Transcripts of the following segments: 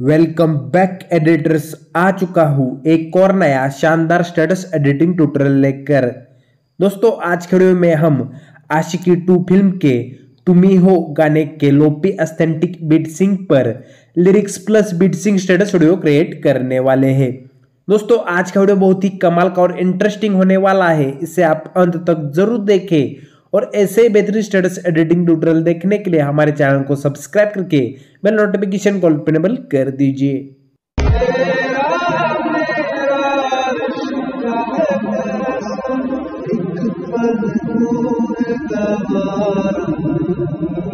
Welcome back editors आ चुका हूँ एक और नया शानदार स्टेटस एडिटिंग ट्यूटोरियल लेकर दोस्तों आज खड़े में हम आशिकी टू फिल्म के तुम्ही हो गाने के लोपी अस्थेंटिक बीट सिंग पर lyrics plus beat sync status video create करने वाले हैं दोस्तों आज का वीडियो बहुत ही कमाल का और इंटरेस्टिंग होने वाला है इसे आप अंत तक जरूर देखें और ऐसे ही बेहतरीन स्टेटस एडिटिंग ट्यूटोरियल देखने के लिए हमारे चैनल को सब्सक्राइब करके बेल नोटिफिकेशन को ओपनेबल कर दीजिए Thank you.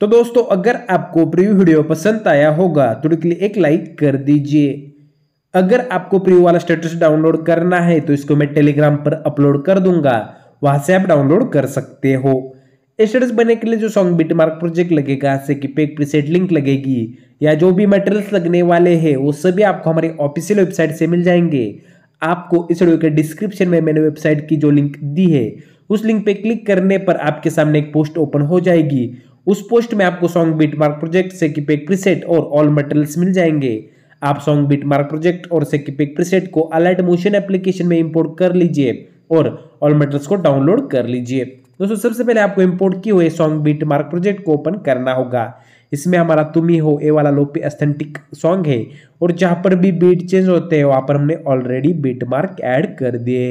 तो दोस्तों अगर आपको प्रीव्यू वीडियो पसंद आया होगा तो लिए एक लाइक कर दीजिए अगर आपको प्रीव्यू वाला स्टेटस डाउनलोड करना है तो इसको मैं टेलीग्राम पर अपलोड कर दूंगा वहां से आप डाउनलोड कर सकते हो स्टेटस बनने के लिए जो सॉन्ग बीट मार्क प्रोजेक्ट लगेगा से कि पेक प्रीसेट लिंक लगेगी या जो भी मटेरियल्स लगने वाले हैं वो सभी आपको हमारी ऑफिशियल वेबसाइट से मिल जाएंगे आपको इस वीडियो के डिस्क्रिप्शन में मैंने वेबसाइट की जो लिंक दी है उस लिंक पे क्लिक करने पर आपके सामने एक पोस्ट ओपन हो जाएगी उस पोस्ट में आपको सॉन्ग मार्क प्रोजेक्ट से प्रीसेट और ऑल मटेरियल्स मिल जाएंगे आप सॉन्ग मार्क प्रोजेक्ट और सेकिपिक प्रीसेट को अलर्ट मोशन एप्लीकेशन में इंपोर्ट कर लीजिए और ऑल मटेरियल्स को डाउनलोड कर लीजिए दोस्तों सबसे पहले आपको इंपोर्ट किए हुए सॉन्ग बीट मार्क प्रोजेक्ट को ओपन करना होगा इसमें हमारा तुम ही हो ए वाला लोपी एस्थेंटिक सॉन्ग है और जहाँ पर भी बीट चेंज होते हैं वहाँ पर हमने ऑलरेडी बीट मार्क ऐड कर दिए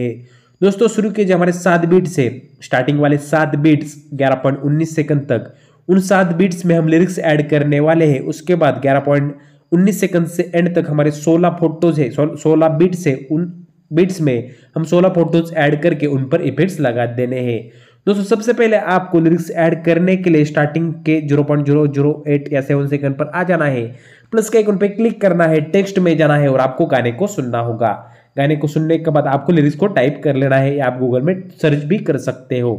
दोस्तों शुरू कीजिए हमारे सात बीट से स्टार्टिंग वाले सात बीट्स ग्यारह पॉइंट उन्नीस सेकंड तक उन सात बीट्स में हम लिरिक्स ऐड करने वाले हैं उसके बाद ग्यारह पॉइंट उन्नीस सेकंड से एंड तक हमारे सोलह फोटोज है सोलह बीट्स है उन बीट्स में हम सोलह फोटोज ऐड करके उन पर इफेक्ट्स लगा देने हैं दोस्तों सबसे पहले आपको लिरिक्स ऐड करने के लिए स्टार्टिंग के zero point zero zero eight या सेवन सेकंड पर आ जाना है प्लस के उन पर क्लिक करना है टेक्स्ट में जाना है और आपको गाने को सुनना होगा गाने को सुनने के बाद आपको लिरिक्स को टाइप कर लेना है या आप गूगल में सर्च भी कर सकते हो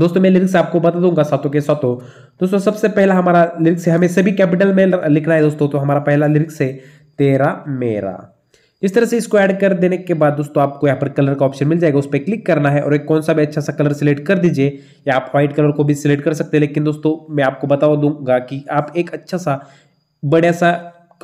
दोस्तों मैं लिरिक्स आपको बता दूंगा सातों के सातों दोस्तों सबसे पहला हमारा लिरिक्स है हमें सभी कैपिटल में लिखना है दोस्तों तो हमारा पहला लिरिक्स है तेरा मेरा इस तरह से इसको ऐड कर देने के बाद दोस्तों आपको यहाँ पर कलर का ऑप्शन मिल जाएगा उस पर क्लिक करना है और एक कौन सा भी अच्छा सा कलर सिलेक्ट कर दीजिए या आप व्हाइट कलर को भी सिलेक्ट कर सकते हैं लेकिन दोस्तों मैं आपको बता दूंगा कि आप एक अच्छा सा बढ़िया सा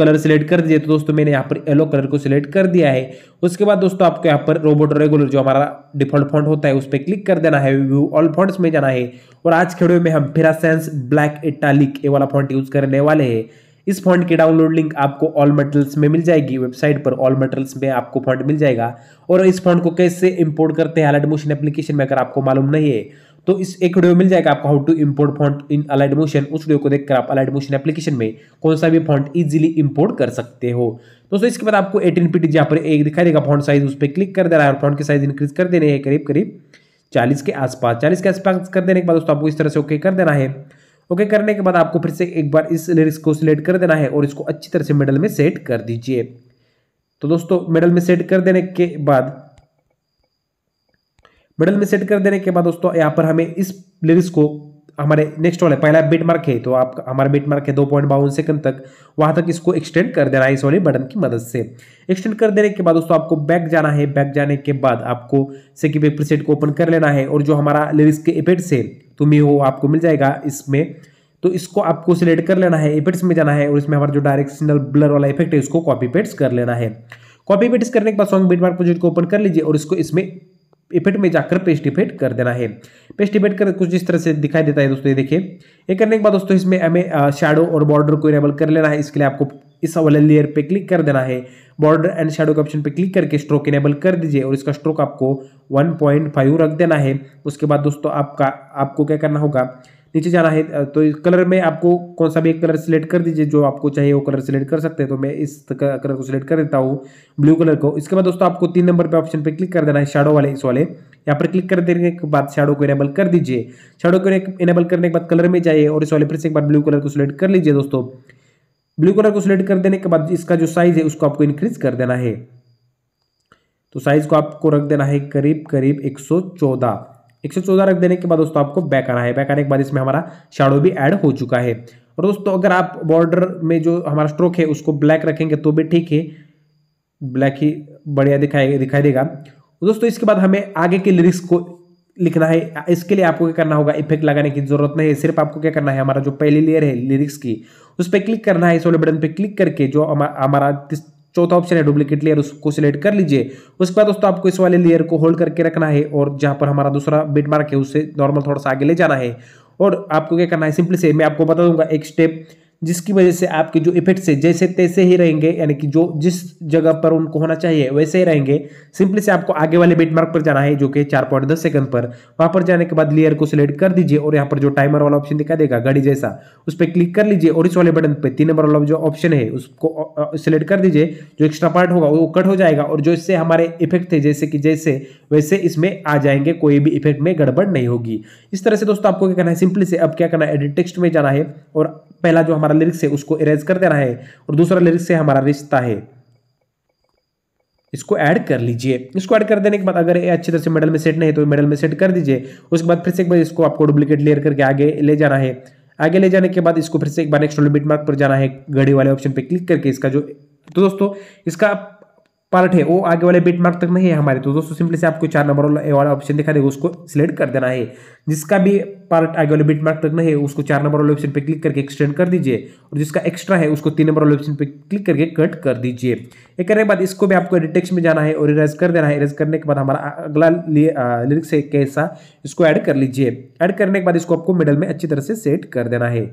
कलर सिलेक्ट कर दीजिए तो दोस्तों मैंने यहाँ पर येलो कलर को सिलेक्ट कर दिया है उसके बाद दोस्तों आपको यहाँ पर रोबोट रेगुलर जो हमारा डिफॉल्ट फॉन्ट होता है उस पर क्लिक कर देना है व्यू ऑल फॉन्ट्स में जाना है और आज के वीडियो में हम फेरासेंस ब्लैक इटालिक ये वाला फॉन्ट यूज करने वाले हैं इस फॉन्ट की डाउनलोड लिंक आपको ऑल मेटल्स में मिल जाएगी वेबसाइट पर ऑल मेटल्स में आपको फॉन्ट मिल जाएगा और इस फॉन्ट को कैसे इंपोर्ट करते हैं अलर्ट मोशन एप्लीकेशन में अगर आपको मालूम नहीं है तो इस एक वीडियो मिल जाएगा आपको how to import font in Alight Motion उस वीडियो को देखकर आप अलाइड मोशन एप्लीकेशन में कौन सा भी फॉन्ट इजीली इंपोर्ट कर सकते हो तो दोस्तों इसके बाद आपको एटीन पी यहाँ पर एक दिखाई देगा फॉन्ट साइज उस पर क्लिक कर देना है और फॉन्ट की साइज इंक्रीज कर देने है करीब करीब चालीस के आसपास चालीस के आसपास कर देने के बाद दोस्तों आपको इस तरह से ओके कर देना है ओके okay, करने के बाद आपको फिर से एक बार इस लिरिक्स को सिलेक्ट कर देना है और इसको अच्छी तरह से मेडल में सेट कर दीजिए तो दोस्तों मेडल में सेट कर देने के बाद मिडल में सेट कर देने के बाद दोस्तों यहाँ पर हमें इस लिरिक्स को हमारे नेक्स्ट वाले पहला बीट मार्क है तो आप हमारा बीट मार्क है दो पॉइंट बावन सेकंड तक वहां तक इसको एक्सटेंड कर देना है इस वाले बटन की मदद से एक्सटेंड कर देने के बाद दोस्तों आपको बैक जाना है बैक जाने के बाद आपको सेकी पेपर सेट को ओपन कर लेना है और जो हमारा लिरिक्स के इफेक्ट्स है तुम्हें हो आपको मिल जाएगा इसमें तो इसको आपको सिलेक्ट कर लेना है इफेक्ट्स में जाना है और इसमें हमारा जो डायरेक्शनल ब्लर वाला इफेक्ट है उसको कॉपी पेट्स कर लेना है कॉपी पेट्स करने के बाद सॉन्ग बीट मार्क प्रोजेक्ट को ओपन कर लीजिए और इसको इसमें इफेक्ट में जाकर पेस्ट इफेक्ट कर देना है पेस्ट इफेक्ट कर कुछ जिस तरह से दिखाई देता है दोस्तों ये देखिए ये करने के बाद दोस्तों इसमें हमें शेडो और बॉर्डर को इनेबल कर लेना है इसके लिए आपको इस वाले लेयर पे क्लिक कर देना है बॉर्डर एंड शेडो के ऑप्शन पे क्लिक करके स्ट्रोक इनेबल कर दीजिए और इसका स्ट्रोक आपको वन रख देना है उसके बाद दोस्तों आपका आपको क्या करना होगा नीचे जाना है तो इस कलर में आपको कौन सा भी एक कलर सेलेक्ट कर दीजिए जो आपको चाहिए वो कलर सेलेक्ट कर सकते हैं तो मैं इस कलर को सिलेक्ट कर देता हूँ ब्लू कलर को इसके बाद दोस्तों आपको तीन नंबर पे ऑप्शन पे क्लिक कर देना है शेडो वाले इस वाले यहाँ पर क्लिक कर देने के बाद शेडो को इनेबल कर दीजिए शेडो को इनेबल करने के बाद कलर में जाइए और इस वाले फिर से एक बार ब्लू कलर को सिलेक्ट कर लीजिए दोस्तों ब्लू कलर को सिलेक्ट कर देने के बाद इसका जो साइज है उसको आपको इंक्रीज कर देना है तो साइज को आपको रख देना है करीब करीब 114 एक सौ चौदह रख देने के बाद दोस्तों आपको बैक आना है बैक आने के बाद इसमें हमारा शाडो भी ऐड हो चुका है और दोस्तों अगर आप बॉर्डर में जो हमारा स्ट्रोक है उसको ब्लैक रखेंगे तो भी ठीक है ब्लैक ही बढ़िया दिखाई दिखाई देगा दोस्तों इसके बाद हमें आगे के लिरिक्स को लिखना है इसके लिए आपको क्या करना होगा इफेक्ट लगाने की जरूरत नहीं है सिर्फ आपको क्या करना है हमारा जो पहली लेयर है लिरिक्स की उस पर क्लिक करना है इस वाले बटन पर क्लिक करके जो हमारा चौथा ऑप्शन है डुप्लीकेट लेयर उसको सिलेक्ट कर लीजिए उसके बाद दोस्तों आपको इस वाले लेयर को होल्ड करके रखना है और जहाँ पर हमारा दूसरा बिट मार्क है उससे नॉर्मल थोड़ा सा आगे ले जाना है और आपको क्या करना है सिंपली से मैं आपको बता दूंगा एक स्टेप जिसकी वजह से आपके जो इफेक्ट्स है जैसे तैसे ही रहेंगे यानी कि जो जिस जगह पर उनको होना चाहिए वैसे ही रहेंगे सिंपली से आपको आगे वाले बेट मार्क पर जाना है जो कि चार पॉइंट दस सेकंड पर वहां पर जाने के बाद लेयर को सिलेक्ट कर दीजिए और यहाँ पर जो टाइमर वाला ऑप्शन दिखा देगा गाड़ी जैसा उस पर क्लिक कर लीजिए और इस वाले बटन पर तीन नंबर वाला जो ऑप्शन है उसको सिलेक्ट कर दीजिए जो एक्स्ट्रा पार्ट होगा वो कट हो जाएगा और जो इससे हमारे इफेक्ट थे जैसे कि जैसे वैसे इसमें आ जाएंगे कोई भी इफेक्ट में गड़बड़ नहीं होगी इस तरह से दोस्तों आपको क्या करना है सिंपली से अब क्या करना है एडिट टेक्स्ट में जाना है और पहला जो हमारा लिरिक्स है उसको इरेज कर देना है और दूसरा लिरिक्स से हमारा रिश्ता है इसको ऐड कर लीजिए इसको ऐड कर देने के बाद अगर ये अच्छी तरह से मेडल में सेट नहीं है तो मेडल में सेट कर दीजिए उसके बाद फिर से एक बार इसको आपको डुप्लीकेट लेयर करके आगे ले जाना है आगे ले जाने के बाद इसको फिर से एक बार नेक्स्ट लिमिट मार्क पर जाना है घड़ी वाले ऑप्शन पर क्लिक करके इसका जो तो दोस्तों इसका पार्ट है वो आगे वाले बिट मार्क तक नहीं है हमारे तो दोस्तों सिंपली से आपको चार नंबर वाला वाला ऑप्शन दिखा देगा उसको सिलेक्ट कर देना है जिसका भी पार्ट आगे वाले बिट मार्क तक नहीं है उसको चार नंबर वाले ऑप्शन पर क्लिक करके एक्सटेंड कर दीजिए और जिसका एक्स्ट्रा है उसको तीन नंबर वाले ऑप्शन पर क्लिक करके कट कर दीजिए एक करने के बाद इसको भी आपको डिटेक्स में जाना है और इरेज कर देना है इरेज करने के बाद हमारा अगला लिरिक्स है कैसा इसको ऐड कर लीजिए ऐड करने के बाद इसको आपको मिडल में अच्छी तरह से सेट कर देना है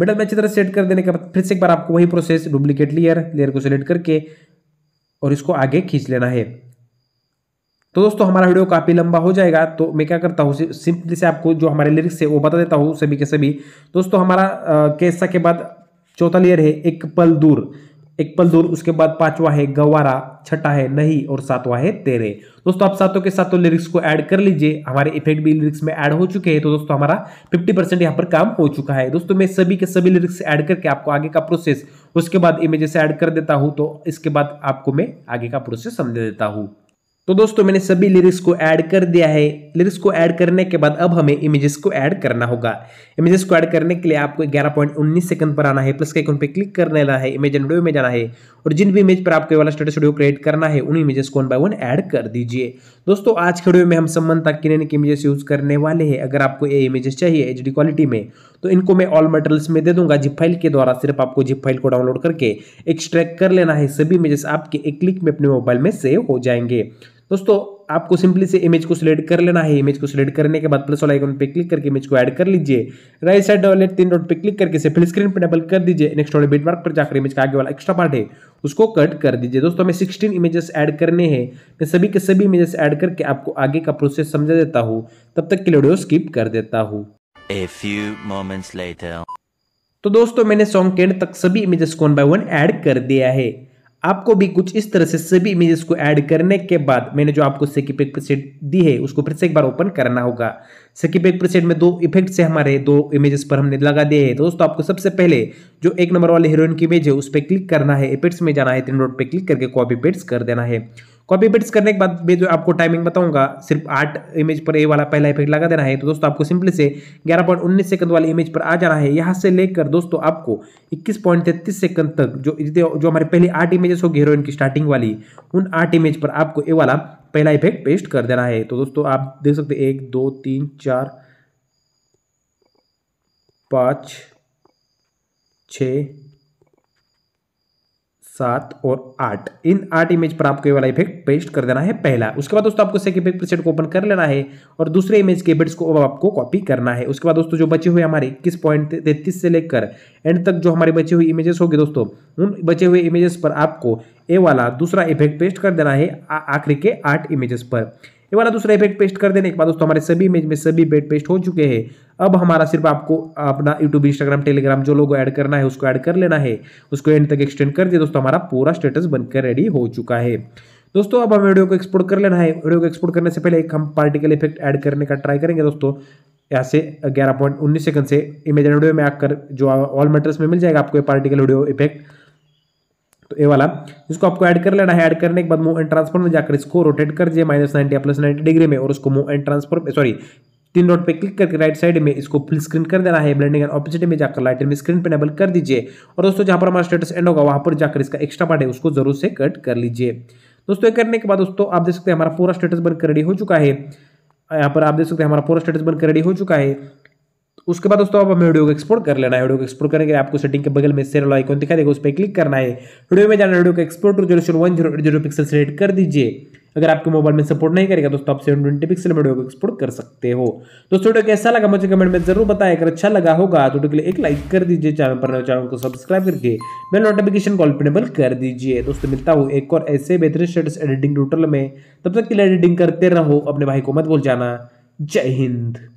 मिडल में अच्छी तरह सेट कर देने के बाद फिर से एक बार आपको वही प्रोसेस डुप्लीकेट लेयर लेयर को सिलेक्ट करके और इसको आगे खींच लेना है तो दोस्तों हमारा वीडियो काफ़ी लंबा हो जाएगा तो मैं क्या करता हूँ सिंपली से आपको जो हमारे लिरिक्स है वो बता देता हूँ सभी के सभी दोस्तों हमारा कैसा के बाद चौथा लेयर है एक पल दूर एक पल दूर उसके बाद पांचवा है गवारा छठा है नहीं और सातवा है तेरे दोस्तों आप सातों के सातों लिरिक्स को ऐड कर लीजिए हमारे इफेक्ट भी लिरिक्स में ऐड हो चुके हैं तो दोस्तों हमारा 50 परसेंट यहाँ पर काम हो चुका है दोस्तों मैं सभी के सभी लिरिक्स ऐड करके आपको आगे का प्रोसेस उसके बाद इमेजेस ऐड कर देता हूँ तो इसके बाद आपको मैं आगे का प्रोसेस समझा देता हूँ तो दोस्तों मैंने सभी लिरिक्स को ऐड कर दिया है लिरिक्स को ऐड करने के बाद अब हमें इमेजेस को ऐड करना होगा इमेजेस को ऐड करने के लिए आपको 11.19 सेकंड पर आना है प्लस के आइकन पे क्लिक कर लेना है इमेज एंड में जाना है और जिन भी इमेज पर आपको वाला स्टेटस वीडियो क्रिएट करना है उन इमेजेस को वन बाय वन ऐड कर दीजिए दोस्तों आज के वीडियो में हम सम्मनता किन के इमेजेस यूज करने वाले हैं अगर आपको ये इमेजेस चाहिए एच क्वालिटी में तो इनको मैं ऑल मटेरियल्स में दे दूंगा जिप फाइल के द्वारा सिर्फ आपको जिप फाइल को डाउनलोड करके एक्सट्रैक्ट कर लेना है सभी इमेजेस आपके एक क्लिक में अपने मोबाइल में सेव हो जाएंगे दोस्तों आपको सिंपली से इमेज को सिलेक्ट कर लेना है इमेज को सिलेक्ट करने के बाद प्लस वाला आइकन पे क्लिक करके इमेज को ऐड कर लीजिए राइट साइड वाले तीन डॉट पे क्लिक करके से फिल स्क्रीन पर डबल कर दीजिए नेक्स्ट वाले बीट मार्क पर जाकर इमेज का आगे वाला एक्स्ट्रा पार्ट है उसको कट कर दीजिए दोस्तों हमें सिक्सटीन इमेजेस एड करने हैं मैं सभी के सभी इमेजेस एड करके आपको आगे का प्रोसेस समझा देता हूँ तब तक के लिए वीडियो स्किप कर देता हूँ तो दोस्तों मैंने सॉन्ग के एंड तक सभी इमेजेस को वन बाय वन ऐड कर दिया है आपको भी कुछ इस तरह से सभी इमेजेस को ऐड करने के बाद मैंने जो आपको स्किप एक दी है उसको फिर से एक बार ओपन करना होगा स्किप एक में दो इफेक्ट है हमारे दो इमेजेस पर हमने लगा दिए हैं तो दोस्तों आपको सबसे पहले जो एक नंबर वाले हीरोइन की इमेज है उस पर क्लिक करना है इफेक्ट्स में जाना है तीन रोड पर क्लिक करके कॉपी पेट्स कर देना है कॉपी पेट्स करने के बाद जो आपको टाइमिंग बताऊंगा सिर्फ आठ इमेज पर ए वाला पहला इफेक्ट लगा देना है तो दोस्तों आपको सिंपली से ग्यारह पॉइंट उन्नीस सेकंड वाली इमेज पर आ जाना है यहाँ से लेकर दोस्तों आपको इक्कीस पॉइंट तैतीस सेकंड तक जो जो हमारी पहली आठ इमेजेस होगी हीरोइन की स्टार्टिंग वाली उन आठ इमेज पर आपको ए वाला पहला इफेक्ट पेस्ट कर देना है तो दोस्तों आप देख सकते एक दो तीन चार पाँच छ सात और आठ इन आठ इमेज पर आपको ये वाला इफेक्ट पेस्ट कर देना है पहला उसके बाद दोस्तों आपको सेकंड इफेक्ट प्रीसेट को ओपन कर लेना है और दूसरे इमेज के इफेक्ट्स को अब आपको कॉपी करना है उसके बाद दोस्तों जो बचे हुए हमारे इक्कीस पॉइंट तैतीस से लेकर एंड तक जो हमारे बचे हुए इमेजेस होगी दोस्तों उन बचे हुए इमेजेस पर आपको ए वाला दूसरा इफेक्ट पेस्ट कर देना है आखिरी के आठ इमेजेस पर ये वाला दूसरा इफेक्ट पेस्ट कर देने के बाद दोस्तों हमारे सभी इमेज में सभी बेड पेस्ट हो चुके हैं अब हमारा सिर्फ आपको अपना यूट्यूब इंस्टाग्राम टेलीग्राम जो लोग ऐड करना है उसको ऐड कर लेना है उसको एंड तक एक्सटेंड कर दिया दोस्तों हमारा पूरा स्टेटस बनकर रेडी हो चुका है दोस्तों अब हम वीडियो को एक्सपोर्ट कर लेना है वीडियो को एक्सपोर्ट करने से पहले एक हम पार्टिकल इफेक्ट ऐड करने का ट्राई करेंगे दोस्तों यहाँ से ग्यारह पॉइंट उन्नीस सेकंड से इमेज वीडियो में आकर जो ऑल मेटर्स में मिल जाएगा आपको पार्टिकल वीडियो इफेक्ट तो ये वाला इसको आपको ऐड कर लेना है ऐड करने के बाद मूव एंड ट्रांसफॉर्म में जाकर इसको रोटेट कर दिया minus ninety plus ninety degree में और उसको मूव एंड ट्रांसफॉर्म सॉरी तीन डॉट पे क्लिक करके राइट साइड में इसको फुल स्क्रीन कर देना है ब्लेंडिंग एंड ऑपोजिट में जाकर लाइट में स्क्रीन पे नेबल कर दीजिए और दोस्तों जहाँ पर हमारा स्टेटस एंड होगा वहाँ पर जाकर इसका एक्स्ट्रा पार्ट है उसको जरूर से कट कर लीजिए दोस्तों ये करने के बाद दोस्तों आप देख सकते हैं हमारा पूरा स्टेटस बनकर रेडी हो चुका है यहाँ पर आप देख सकते हैं हमारा पूरा स्टेटस बनकर रेडी हो चुका है उसके बाद दोस्तों आप हमें वीडियो को एक्सपोर्ट कर लेना है वीडियो को एक्सपोर्ट करने के लिए आपको सेटिंग के बगल में सेल वाला आइकॉन दिखा देगा उस पर क्लिक करना है वीडियो में जाना वीडियो को export resolution one zero zero pixel select कर दीजिए अगर आपके मोबाइल में सपोर्ट नहीं करेगा दोस्तों आप सेवन ट्वेंटी पिक्सल वीडियो को एक्सपोर्ट कर सकते हो दोस्तों वीडियो कैसा लगा मुझे कमेंट में जरूर बताएं अगर अच्छा लगा होगा तो वीडियो के लिए एक लाइक कर दीजिए चैनल पर चैनल को सब्सक्राइब करके बेल नोटिफिकेशन कॉल पेनेबल कर दीजिए दोस्तों मिलता हूँ एक और ऐसे बेहतरीन स्टेटस एडिटिंग ट्यूटोरियल में तब तक के लिए एडिटिंग करते रहो अपने भाई को मत बोल जाना जय हिंद